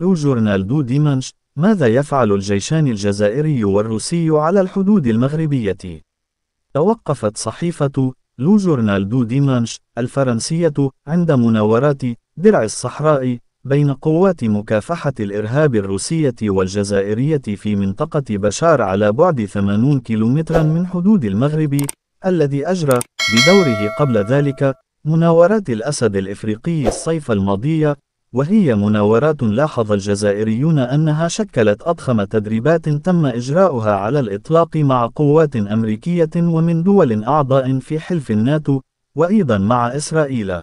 لو جورنال دو ديمانش ماذا يفعل الجيشان الجزائري والروسي على الحدود المغربية؟ توقفت صحيفة لو جورنال دو ديمانش الفرنسية عند مناورات درع الصحراء بين قوات مكافحة الإرهاب الروسية والجزائرية في منطقة بشار على بعد 80 كيلومترا من حدود المغرب الذي أجرى بدوره قبل ذلك مناورات الأسد الإفريقي الصيف الماضي وهي مناورات لاحظ الجزائريون أنها شكلت أضخم تدريبات تم إجراؤها على الإطلاق مع قوات أمريكية ومن دول أعضاء في حلف الناتو وأيضا مع إسرائيل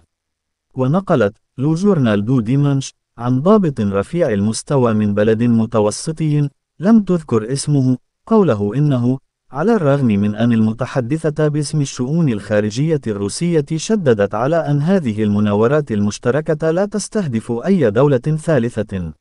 ونقلت لو جورنال دو ديمانش عن ضابط رفيع المستوى من بلد متوسطي لم تذكر اسمه قوله إنه على الرغم من أن المتحدثة باسم الشؤون الخارجية الروسية شددت على أن هذه المناورات المشتركة لا تستهدف أي دولة ثالثة،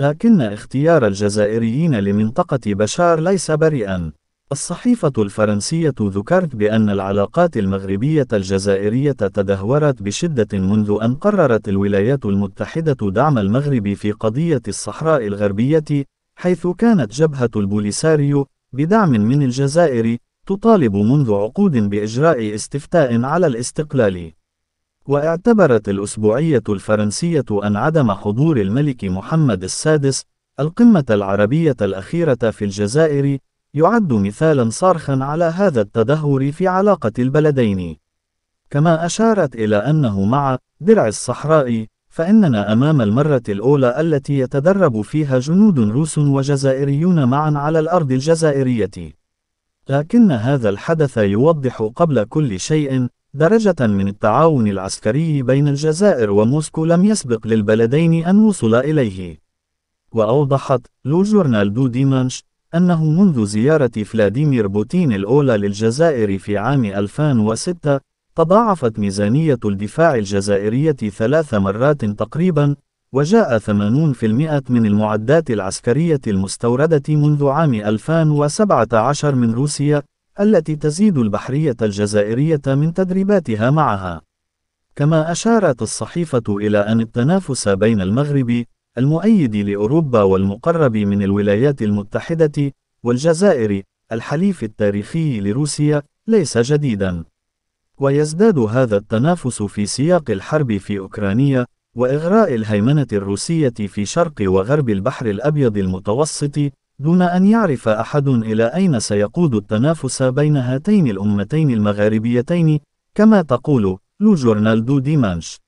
لكن اختيار الجزائريين لمنطقة بشار ليس بريئا. الصحيفة الفرنسية ذكرت بأن العلاقات المغربية الجزائرية تدهورت بشدة منذ أن قررت الولايات المتحدة دعم المغرب في قضية الصحراء الغربية، حيث كانت جبهة البوليساريو بدعم من الجزائر تطالب منذ عقود بإجراء استفتاء على الاستقلال واعتبرت الأسبوعية الفرنسية أن عدم حضور الملك محمد السادس القمة العربية الأخيرة في الجزائر يعد مثالا صارخا على هذا التدهور في علاقة البلدين كما أشارت إلى أنه مع درع الصحراء فإننا أمام المرة الأولى التي يتدرب فيها جنود روس وجزائريون معا على الأرض الجزائرية. لكن هذا الحدث يوضح قبل كل شيء درجة من التعاون العسكري بين الجزائر وموسكو لم يسبق للبلدين أن وصل إليه. وأوضحت لو جورنال دو ديمانش أنه منذ زيارة فلاديمير بوتين الأولى للجزائر في عام 2006 تضاعفت ميزانية الدفاع الجزائرية ثلاث مرات تقريبا، وجاء 80% من المعدات العسكرية المستوردة منذ عام 2017 من روسيا، التي تزيد البحرية الجزائرية من تدريباتها معها. كما أشارت الصحيفة إلى أن التنافس بين المغرب، المؤيد لأوروبا والمقرب من الولايات المتحدة، والجزائر، الحليف التاريخي لروسيا، ليس جديدًا. ويزداد هذا التنافس في سياق الحرب في أوكرانيا وإغراء الهيمنة الروسية في شرق وغرب البحر الأبيض المتوسط دون أن يعرف أحد إلى أين سيقود التنافس بين هاتين الأمتين المغاربيتين كما تقول لو جورنال دو ديمانش